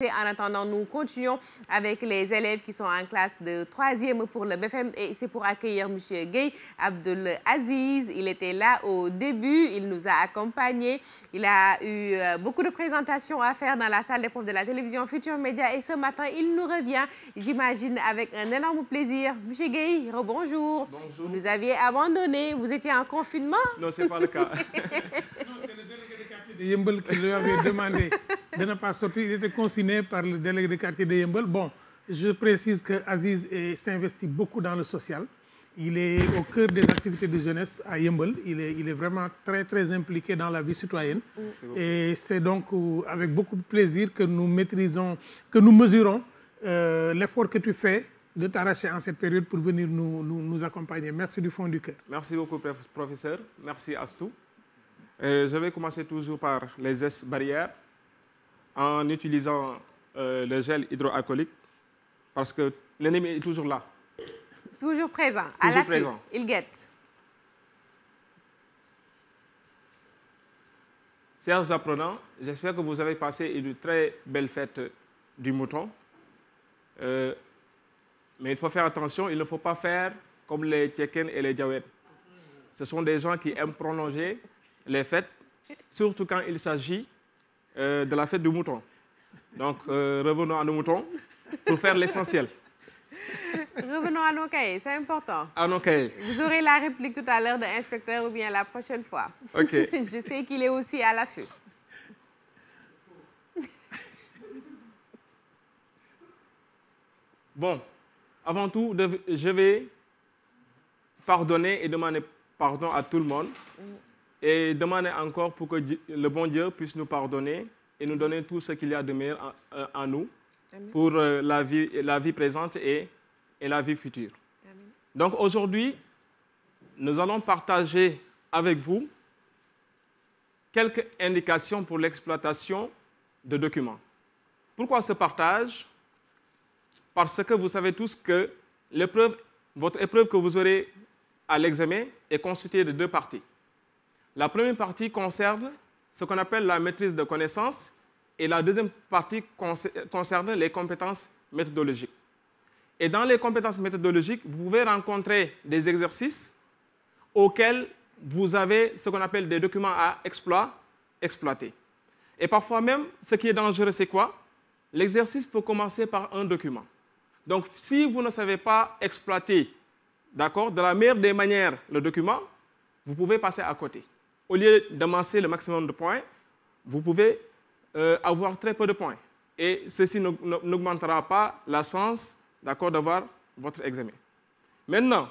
En attendant, nous continuons avec les élèves qui sont en classe de 3e pour le BFM et c'est pour accueillir M. Gay Abdel Aziz. Il était là au début, il nous a accompagnés. Il a eu euh, beaucoup de présentations à faire dans la salle des profs de la télévision future Média et ce matin, il nous revient, j'imagine, avec un énorme plaisir. M. Gay, rebonjour. Bonjour. Vous nous aviez abandonné, vous étiez en confinement Non, ce n'est pas le cas. Yembel qui lui avait demandé de ne pas sortir. Il était confiné par le délégué de quartier de Yembel. Bon, je précise que Aziz s'investit beaucoup dans le social. Il est au cœur des activités de jeunesse à Yembel. Il est, vraiment très, très impliqué dans la vie citoyenne. Et c'est donc euh, avec beaucoup de plaisir que nous maîtrisons, que nous mesurons euh, l'effort que tu fais de t'arracher en cette période pour venir nous, nous, nous accompagner. Merci du fond du cœur. Merci beaucoup, professeur. Merci, Astou je vais commencer toujours par les gestes barrières en utilisant euh, le gel hydroalcoolique parce que l'ennemi est toujours là. Toujours présent, à la il guette. Chers apprenants, j'espère que vous avez passé une très belle fête du mouton. Euh, mais il faut faire attention, il ne faut pas faire comme les chicken et les Djaouets. Ce sont des gens qui aiment prolonger les fêtes, surtout quand il s'agit euh, de la fête du mouton. Donc, euh, revenons à nos moutons pour faire l'essentiel. Revenons à nos cahiers, c'est important. À Vous aurez la réplique tout à l'heure de l'inspecteur ou bien la prochaine fois. Je sais qu'il est aussi à l'affût. Bon, avant tout, je vais pardonner et demander pardon à tout le monde et demander encore pour que le bon Dieu puisse nous pardonner et nous donner tout ce qu'il y a de meilleur en, euh, nous pour euh, la vie, la vie présente et, la vie future. Donc aujourd'hui, nous allons partager avec vous quelques indications pour l'exploitation de documents. Pourquoi ce partage Parce que vous savez tous que votre épreuve que vous aurez à l'examen est constituée de deux parties. La première partie concerne ce qu'on appelle la maîtrise de connaissances et la deuxième partie concerne les compétences méthodologiques. Et dans les compétences méthodologiques, vous pouvez rencontrer des exercices auxquels vous avez ce qu'on appelle des documents à exploiter. Et parfois même, ce qui est dangereux, c'est quoi L'exercice peut commencer par un document. Donc, si vous ne savez pas exploiter, d'accord, de la meilleure des manières, le document, vous pouvez passer à côté au lieu d'amasser le maximum de points, vous pouvez euh, avoir très peu de points. Et ceci n'augmentera pas la chance d'avoir votre examen. Maintenant,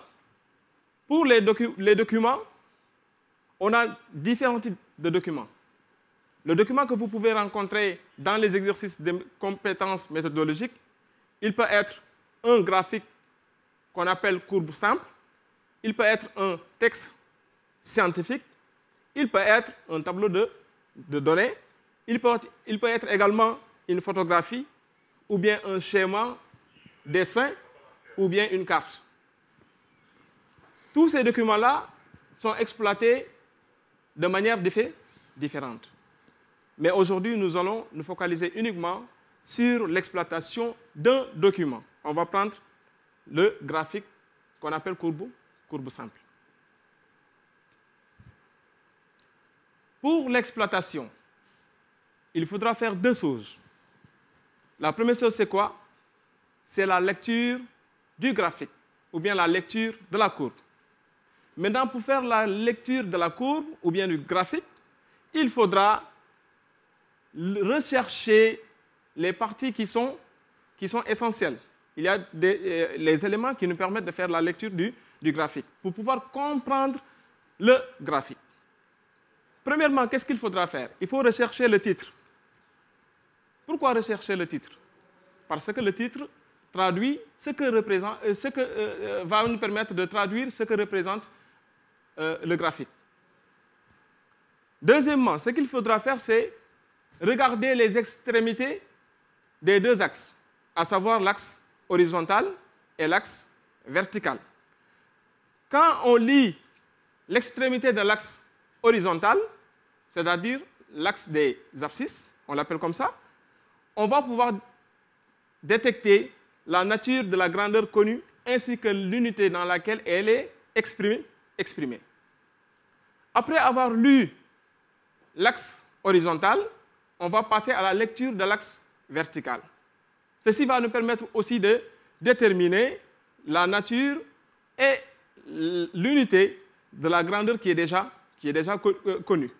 pour les, les, documents, on a différents types de documents. Le document que vous pouvez rencontrer dans les exercices de compétences méthodologiques, il peut être un graphique qu'on appelle courbe simple, il peut être un texte scientifique, il peut être un tableau de, données, il peut, il peut être également une photographie, ou bien un schéma, dessin, ou bien une carte. Tous ces documents-là sont exploités de manière différente. Mais aujourd'hui, nous allons nous focaliser uniquement sur l'exploitation d'un document. On va prendre le graphique qu'on appelle courbe, courbe simple. Pour l'exploitation, il faudra faire deux choses. La première chose, c'est quoi C'est la lecture du graphique ou bien la lecture de la courbe. Maintenant, pour faire la lecture de la courbe ou bien du graphique, il faudra rechercher les parties qui sont, qui sont essentielles. Il y a des, euh, les éléments qui nous permettent de faire la lecture du graphique pour pouvoir comprendre le graphique. Premièrement, qu'est-ce qu'il faudra faire Il faut rechercher le titre. Pourquoi rechercher le titre Parce que le titre traduit ce que, euh, ce euh, euh, va nous permettre de traduire ce que représente le graphique. Deuxièmement, ce qu'il faudra faire, c'est regarder les extrémités des deux axes, à savoir l'axe horizontal et l'axe vertical. Quand on lit l'extrémité de l'axe horizontal, c'est-à-dire l'axe des abscisses, on l'appelle comme ça, on va pouvoir détecter la nature de la grandeur connue ainsi que l'unité dans laquelle elle est exprimée. Après avoir lu l'axe horizontal, on va passer à la lecture de l'axe vertical. Ceci va nous permettre aussi de déterminer la nature et l'unité de la grandeur qui est déjà euh, connue.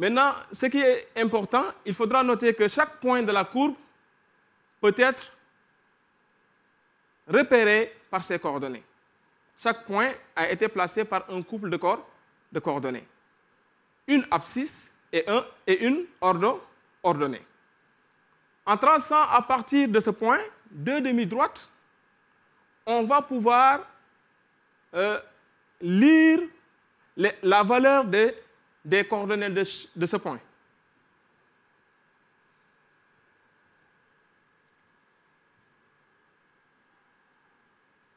Maintenant, ce qui est important, il faudra noter que chaque point de la courbe peut être repéré par ses coordonnées. Chaque point a été placé par un couple de, coordonnées. Une abscisse et, un, et une ordonnée. En traçant à partir de ce point deux demi-droites, on va pouvoir euh, lire la valeur des des coordonnées de, de ce point.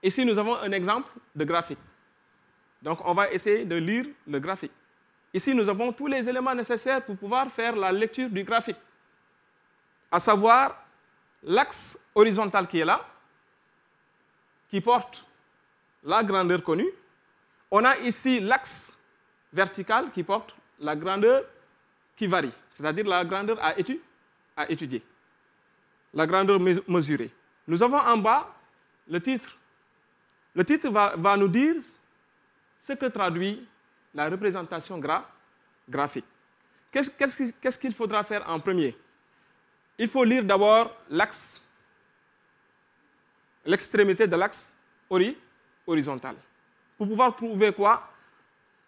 Ici, nous avons un exemple de graphique. Donc, on va essayer de lire le graphique. Ici, nous avons tous les éléments nécessaires pour pouvoir faire la lecture du graphique, à savoir l'axe horizontal qui est là, qui porte la grandeur connue. On a ici l'axe verticale qui porte la grandeur qui varie, c'est-à-dire la grandeur à, étudier, la grandeur mesurée. Nous avons en bas le titre. Le titre va, nous dire ce que traduit la représentation graphique. Qu'est-ce qu'il faudra faire en premier Il faut lire d'abord l'axe, l'extrémité de l'axe hori horizontal. Pour pouvoir trouver quoi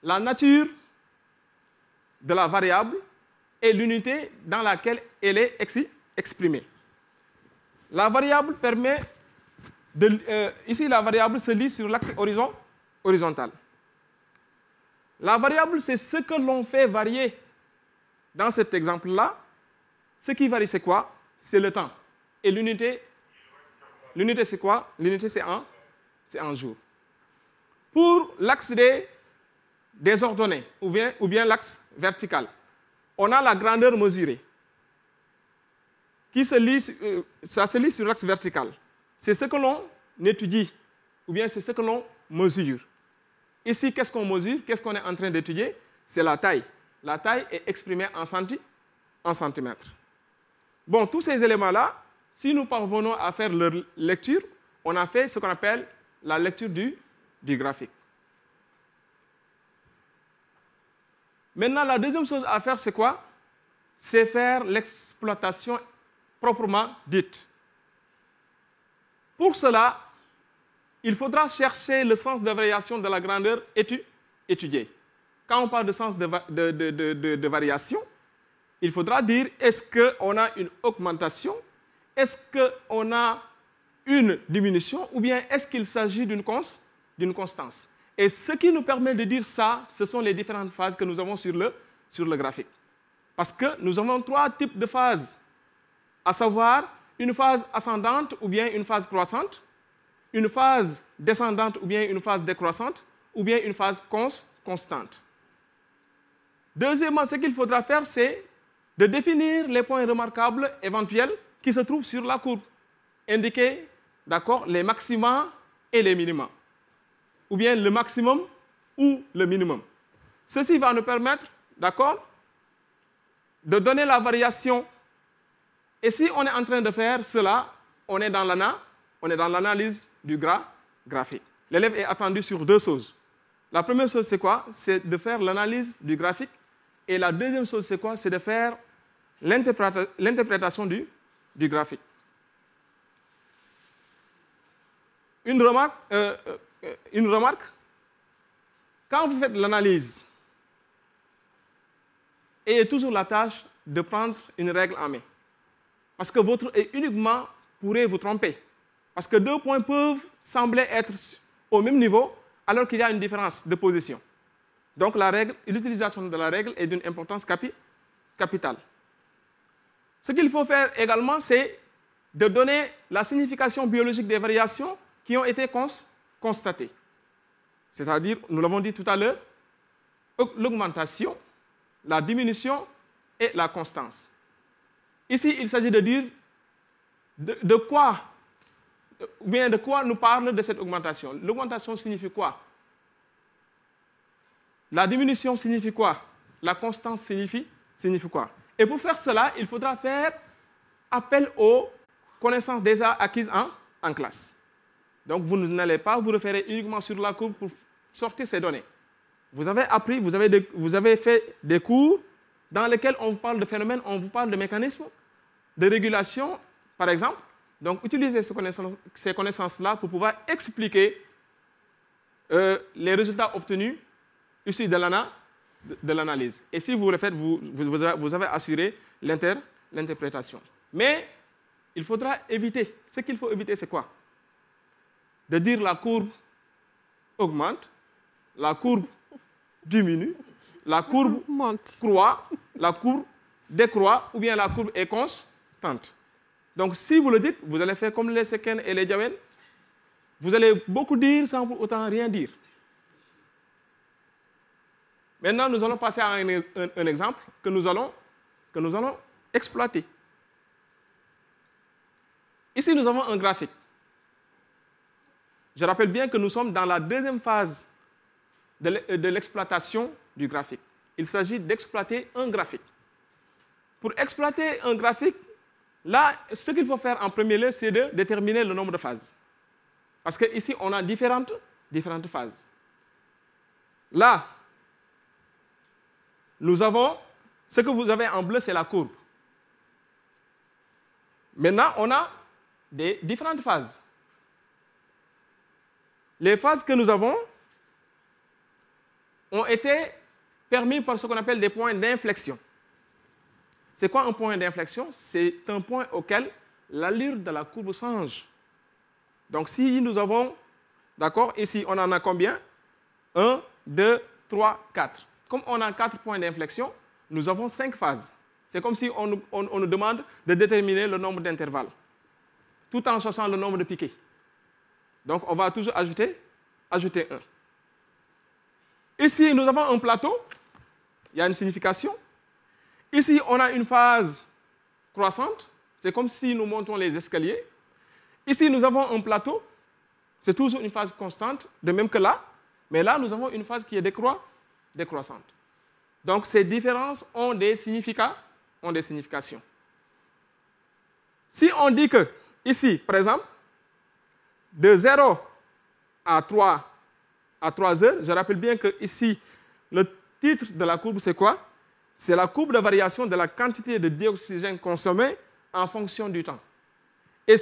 la nature de la variable et l'unité dans laquelle elle est exprimée. La variable permet de, euh, ici, la variable se lit sur l'axe horizontal. La variable, c'est ce que l'on fait varier. Dans cet exemple-là, ce qui varie, c'est quoi C'est le temps. Et l'unité, l'unité, c'est quoi L'unité, c'est un, c'est un jour. Pour l'axe des désordonné ou bien, ou bien l'axe vertical. On a la grandeur mesurée qui se lit, euh, ça se lit sur l'axe vertical. C'est ce que l'on étudie ou bien c'est ce que l'on mesure. Ici, qu'est-ce qu'on mesure Qu'est-ce qu'on est en train d'étudier C'est la taille. La taille est exprimée en, centi en centimètres. Bon, tous ces éléments-là, si nous parvenons à faire leur lecture, on a fait ce qu'on appelle la lecture du, du graphique. Maintenant, la deuxième chose à faire, c'est quoi C'est faire l'exploitation proprement dite. Pour cela, il faudra chercher le sens de variation de la grandeur étudiée. Quand on parle de sens de, variation, il faudra dire est-ce qu'on a une augmentation, est-ce qu'on a une diminution, ou bien est-ce qu'il s'agit d'une constance et ce qui nous permet de dire ça, ce sont les différentes phases que nous avons sur le, sur le graphique. Parce que nous avons trois types de phases, à savoir une phase ascendante ou bien une phase croissante, une phase descendante ou bien une phase décroissante, ou bien une phase constante. Deuxièmement, ce qu'il faudra faire, c'est de définir les points remarquables éventuels qui se trouvent sur la courbe, indiquer les maxima et les minima ou bien le maximum ou le minimum. Ceci va nous permettre, d'accord, de donner la variation. Et si on est en train de faire cela, on est dans l'ANA, on est dans l'analyse du graphique. L'élève est attendu sur deux choses. La première chose, c'est quoi C'est de faire l'analyse du graphique. Et la deuxième chose, c'est quoi C'est de faire l'interprétation du, du graphique. Une remarque, euh, euh, euh, une remarque Quand vous faites l'analyse, il est toujours la tâche de prendre une règle en main. Parce que votre et uniquement pourrait vous tromper. Parce que deux points peuvent sembler être au même niveau alors qu'il y a une différence de position. Donc l'utilisation de la règle est d'une importance capitale. Ce qu'il faut faire également, c'est de donner la signification biologique des variations qui ont été constatées constater. C'est-à-dire, nous l'avons dit tout à l'heure, l'augmentation, la diminution et la constance. Ici, il s'agit de dire de, quoi, bien de quoi nous parle de cette augmentation. L'augmentation signifie quoi La diminution signifie quoi La constance signifie, signifie quoi Et pour faire cela, il faudra faire appel aux connaissances déjà acquises en classe. Donc, vous n'allez pas vous référer uniquement sur la courbe pour sortir ces données. Vous avez appris, vous avez, vous avez fait des cours dans lesquels on vous parle de phénomènes, on vous parle de mécanismes, de régulation, par exemple. Donc, utilisez ces connaissances-là pour pouvoir expliquer euh, les résultats obtenus ici de l'analyse. Et si vous le faites, vous, vous, vous avez assuré l'interprétation. Mais il faudra éviter. Ce qu'il faut éviter, c'est quoi de dire la courbe augmente, la courbe diminue, la courbe Monte. croît, la courbe décroît ou bien la courbe est constante. Donc si vous le dites, vous allez faire comme les Seken et les Jawen. Vous allez beaucoup dire sans pour autant rien dire. Maintenant, nous allons passer à un, un exemple que nous, allons, que nous allons exploiter. Ici, nous avons un graphique. Je rappelle bien que nous sommes dans la deuxième phase de l'exploitation du graphique. Il s'agit d'exploiter un graphique. Pour exploiter un graphique, là, ce qu'il faut faire en premier lieu, c'est de déterminer le nombre de phases. Parce qu'ici, on a différentes, différentes phases. Là, nous avons, ce que vous avez en bleu, c'est la courbe. Maintenant, on a des différentes phases les phases que nous avons ont été permises par ce qu'on appelle des points d'inflexion. C'est quoi un point d'inflexion C'est un point auquel l'allure de la courbe change. Donc si nous avons, d'accord, ici on en a combien 1, 2, 3, 4. Comme on a 4 points d'inflexion, nous avons 5 phases. C'est comme si on, nous demande de déterminer le nombre d'intervalles, tout en sachant le nombre de piquets. Donc on va toujours ajouter, ajouter 1. Ici, nous avons un plateau, il y a une signification. Ici, on a une phase croissante, c'est comme si nous montons les escaliers. Ici, nous avons un plateau, c'est toujours une phase constante, de même que là, mais là, nous avons une phase qui est décroissante. Donc, ces différences ont des, significats, ont des significations. Si on dit que, ici, par exemple, de 0 à 3, à 3 heures, je rappelle bien que ici, le titre de la courbe, c'est quoi C'est la courbe de variation de la quantité de dioxygène consommée en fonction du temps. Et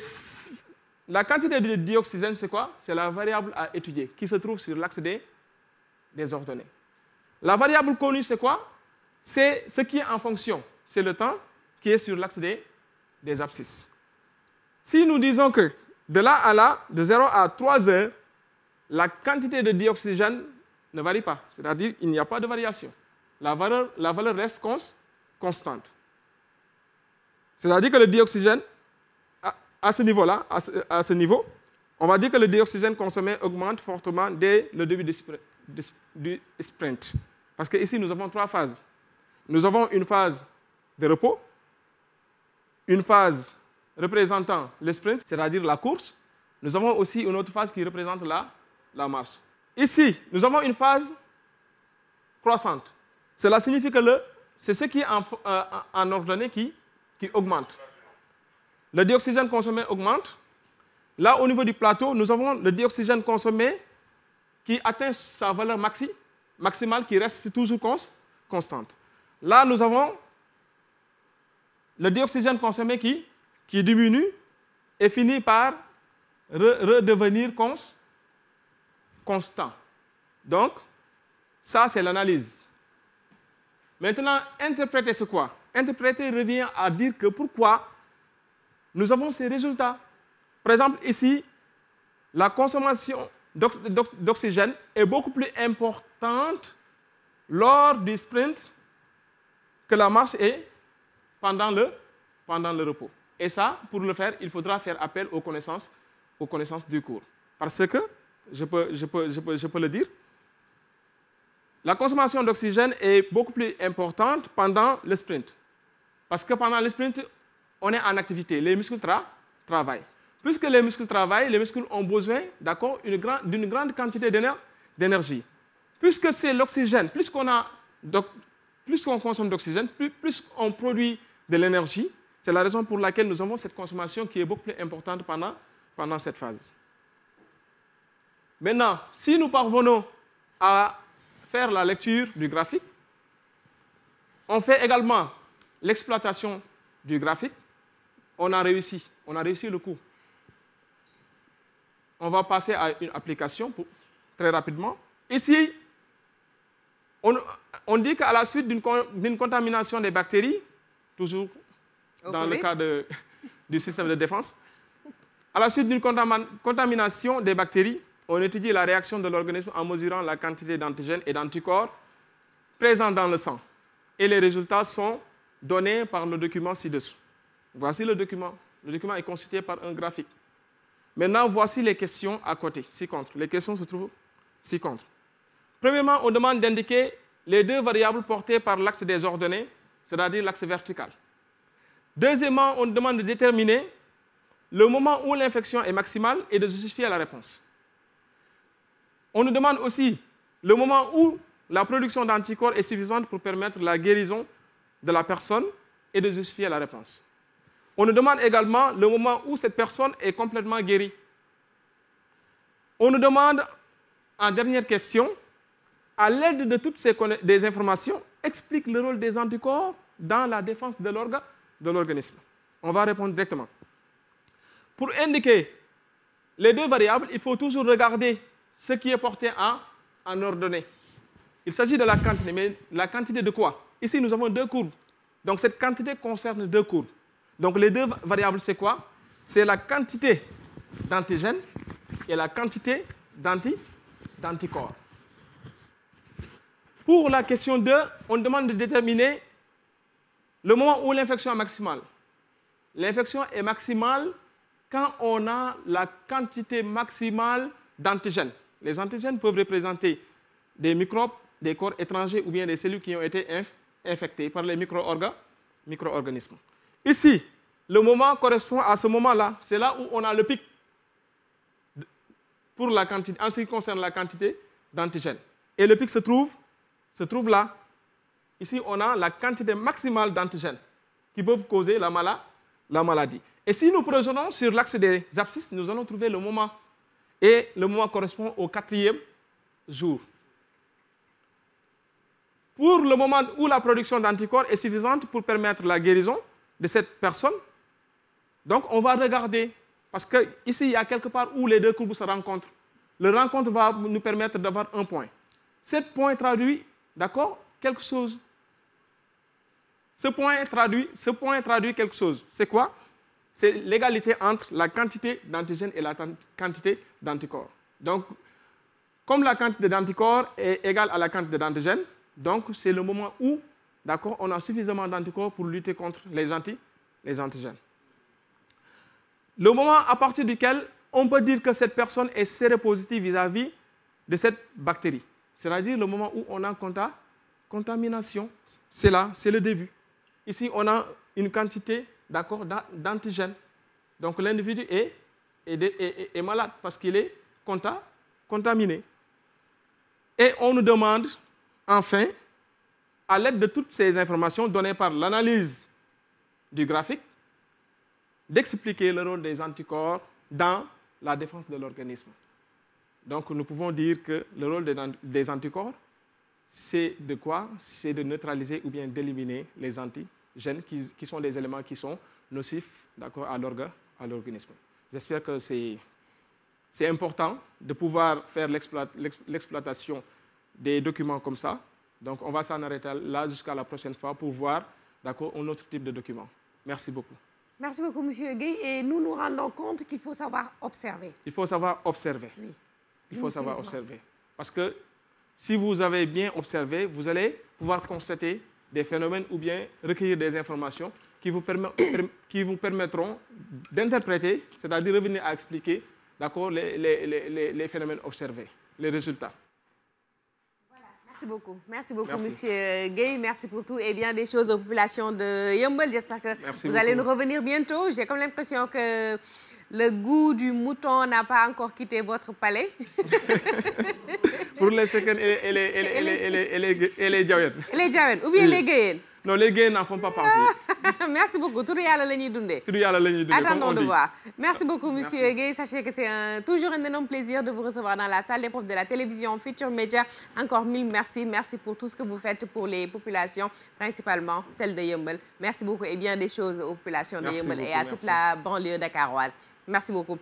la quantité de dioxygène, c'est quoi C'est la variable à étudier qui se trouve sur l'axe des, des ordonnées. La variable connue, c'est quoi C'est ce qui est en fonction. C'est le temps qui est sur l'axe des, des abscisses. Si nous disons que de là à là, de 0 à 3 heures, la quantité de dioxygène ne varie pas. C'est-à-dire qu'il n'y a pas de variation. La valeur, reste constante. C'est-à-dire que le dioxygène, à, ce niveau-là, à, ce niveau, on va dire que le dioxygène consommé augmente fortement dès le début du, sprint. Parce que ici, nous avons trois phases. Nous avons une phase de repos, une phase représentant le sprint, c'est-à-dire la course. Nous avons aussi une autre phase qui représente la, la marche. Ici, nous avons une phase croissante. Cela signifie que le, c'est ce qui est en, euh, ordonnée qui, qui augmente. Le dioxygène consommé augmente. Là, au niveau du plateau, nous avons le dioxygène consommé qui atteint sa valeur maxi, maximale qui reste toujours constante. Là, nous avons le dioxygène consommé qui, qui diminue et finit par redevenir constant. Donc, ça, c'est l'analyse. Maintenant, interpréter, ce quoi Interpréter revient à dire que pourquoi nous avons ces résultats. Par exemple, ici, la consommation d'oxygène est beaucoup plus importante lors du sprint que la marche est pendant pendant le repos. Et ça, pour le faire, il faudra faire appel aux connaissances, aux connaissances du cours. Parce que, je peux, je peux, je peux, je peux le dire, la consommation d'oxygène est beaucoup plus importante pendant le sprint. Parce que pendant le sprint, on est en activité. Les muscles travaillent. Puisque les muscles travaillent, les muscles ont besoin d'une grande quantité d'énergie. Puisque c'est l'oxygène, plus qu'on consomme d'oxygène, plus, plus on produit de l'énergie, c'est la raison pour laquelle nous avons cette consommation qui est beaucoup plus importante pendant, pendant cette phase. Maintenant, si nous parvenons à faire la lecture du graphique, on fait également l'exploitation du graphique, on a réussi, on a réussi le coup. On va passer à une application très rapidement. Ici, on, on dit qu'à la suite d'une contamination des bactéries, toujours dans le cas du système de défense. À la suite d'une contamination des bactéries, on étudie la réaction de l'organisme en mesurant la quantité d'antigènes et d'anticorps présents dans le sang. Et les résultats sont donnés par le document ci-dessous. Voici le document. Le document est constitué par un graphique. Maintenant, voici les questions à côté, ci-contre. Les questions se trouvent ci-contre. Premièrement, on demande d'indiquer les deux variables portées par l'axe des ordonnées, c'est-à-dire l'axe vertical. Deuxièmement, on demande de déterminer le moment où l'infection est maximale et de justifier la réponse. On nous demande aussi le moment où la production d'anticorps est suffisante pour permettre la guérison de la personne et de justifier la réponse. On nous demande également le moment où cette personne est complètement guérie. On nous demande, en dernière question, à l'aide de toutes ces informations, explique le rôle des anticorps dans la défense de l'organe de l'organisme. On va répondre directement. Pour indiquer les deux variables, il faut toujours regarder ce qui est porté à en ordonné. Il s'agit de la quantité, mais la quantité de quoi Ici, nous avons deux courbes. Donc, cette quantité concerne deux courbes. Donc, les deux variables, c'est quoi C'est la quantité d'antigène et la quantité d'anticorps. Pour la question 2, on demande de déterminer le moment où l'infection est maximale. L'infection est maximale quand on a la quantité maximale d'antigènes. Les antigènes peuvent représenter des microbes, des corps étrangers ou bien des cellules qui ont été infectées par les micro-organismes. Ici, le moment correspond à ce moment-là. C'est là où on a le pic en ce qui concerne la quantité d'antigènes. Et le pic se trouve, se trouve là. Ici, on a la quantité maximale d'antigènes qui peuvent causer la, maladie. Et si nous projetons sur l'axe des abscisses, nous allons trouver le moment. Et le moment correspond au quatrième jour. Pour le moment où la production d'anticorps est suffisante pour permettre la guérison de cette personne, donc on va regarder, parce qu'ici, il y a quelque part où les deux courbes se rencontrent. Le rencontre va nous permettre d'avoir un point. Cet point traduit, d'accord, quelque chose ce point traduit, traduit quelque chose. C'est quoi C'est l'égalité entre la quantité d'antigène et la quantité d'anticorps. Donc, comme la quantité d'anticorps est égale à la quantité d'antigène, donc c'est le moment où, d'accord, on a suffisamment d'anticorps pour lutter contre les, les antigènes. Le moment à partir duquel on peut dire que cette personne est séropositive vis-à-vis de cette bactérie. C'est-à-dire le moment où on a contamination. C'est là, c'est le début. Ici, on a une quantité d'antigènes. Donc l'individu est, est, malade parce qu'il est contaminé. Et on nous demande, enfin, à l'aide de toutes ces informations données par l'analyse du graphique, d'expliquer le rôle des anticorps dans la défense de l'organisme. Donc nous pouvons dire que le rôle des anticorps c'est de quoi C'est de neutraliser ou bien d'éliminer les antigènes qui, sont des éléments qui sont nocifs à l'organisme. J'espère que c'est important de pouvoir faire l'exploitation des documents comme ça. Donc, on va s'en arrêter là jusqu'à la prochaine fois pour voir un autre type de document. Merci beaucoup. Merci beaucoup, M. Gay. Et nous nous rendons compte qu'il faut savoir observer. Il faut savoir observer. Oui. Il faut savoir observer. Parce que si vous avez bien observé, vous allez pouvoir constater des phénomènes ou bien recueillir des informations qui vous, qui vous permettront d'interpréter, c'est-à-dire revenir à expliquer les, les, phénomènes observés, les résultats. Merci beaucoup. Merci beaucoup, merci. Monsieur euh, Gay. Merci pour tout et bien des choses aux populations de Yombol. J'espère que vous allez nous revenir bientôt. J'ai comme l'impression que le goût du mouton n'a pas encore quitté votre palais. pour les Seken et les, et les, et les, les, les, ou bien les Gayen Non, les Gayen n'en font pas partie. Merci beaucoup. Attendons de voir. Merci beaucoup, monsieur Sachez que c'est toujours un énorme plaisir de vous recevoir dans la salle des profs de la télévision Future Media. Encore mille merci. Merci pour tout ce que vous faites pour les populations, principalement celle de Yumbel. Merci beaucoup et bien des choses aux populations de Yumbel et à toute la banlieue dakaroise. Merci beaucoup.